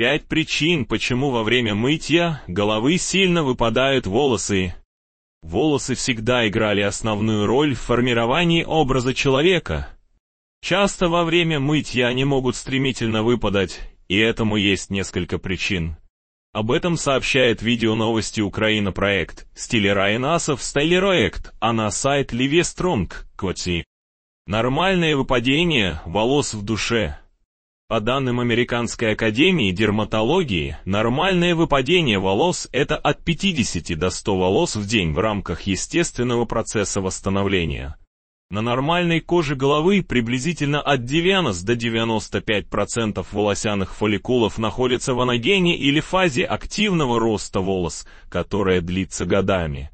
Пять причин, почему во время мытья головы сильно выпадают волосы. Волосы всегда играли основную роль в формировании образа человека. Часто во время мытья они могут стремительно выпадать, и этому есть несколько причин. Об этом сообщает видео новости Украина проект «Стилера Инасов Стайлероект», а на сайт Ливи Стронг, Коти. Нормальное выпадение волос в душе – по данным Американской академии дерматологии, нормальное выпадение волос – это от 50 до 100 волос в день в рамках естественного процесса восстановления. На нормальной коже головы приблизительно от 90 до 95% волосяных фолликулов находятся в аногене или фазе активного роста волос, которая длится годами.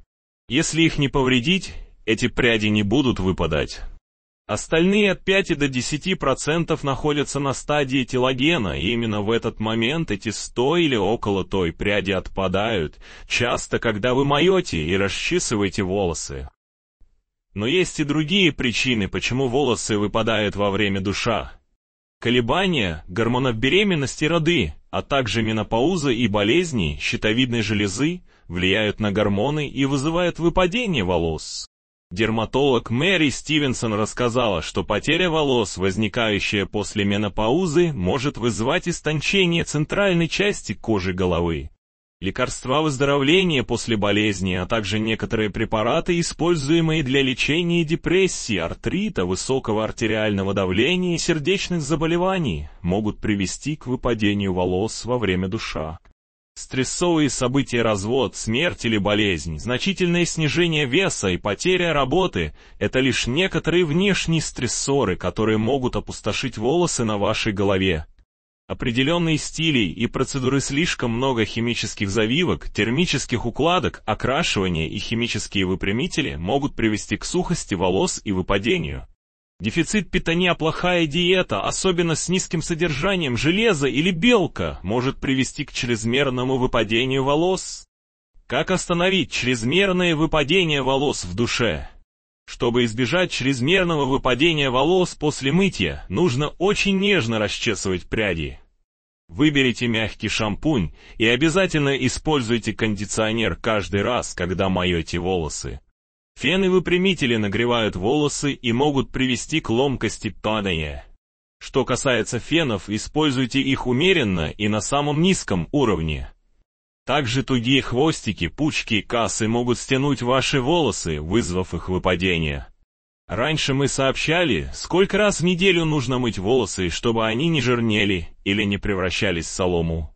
Если их не повредить, эти пряди не будут выпадать. Остальные от 5 до 10% находятся на стадии телогена, и именно в этот момент эти 100 или около той пряди отпадают, часто когда вы моете и расчесываете волосы. Но есть и другие причины, почему волосы выпадают во время душа. Колебания, гормонов беременности роды, а также менопауза и болезни щитовидной железы влияют на гормоны и вызывают выпадение волос. Дерматолог Мэри Стивенсон рассказала, что потеря волос, возникающая после менопаузы, может вызвать истончение центральной части кожи головы. Лекарства выздоровления после болезни, а также некоторые препараты, используемые для лечения депрессии, артрита, высокого артериального давления и сердечных заболеваний, могут привести к выпадению волос во время душа. Стрессовые события развод, смерть или болезнь, значительное снижение веса и потеря работы – это лишь некоторые внешние стрессоры, которые могут опустошить волосы на вашей голове. Определенные стили и процедуры слишком много химических завивок, термических укладок, окрашивания и химические выпрямители могут привести к сухости волос и выпадению. Дефицит питания, плохая диета, особенно с низким содержанием железа или белка, может привести к чрезмерному выпадению волос. Как остановить чрезмерное выпадение волос в душе? Чтобы избежать чрезмерного выпадения волос после мытья, нужно очень нежно расчесывать пряди. Выберите мягкий шампунь и обязательно используйте кондиционер каждый раз, когда моете волосы. Фены-выпрямители нагревают волосы и могут привести к ломкости падания. Что касается фенов, используйте их умеренно и на самом низком уровне. Также тугие хвостики, пучки касы могут стянуть ваши волосы, вызвав их выпадение. Раньше мы сообщали, сколько раз в неделю нужно мыть волосы, чтобы они не жирнели или не превращались в солому.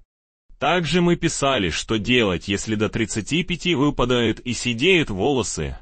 Также мы писали, что делать, если до 35 выпадают и сидеют волосы.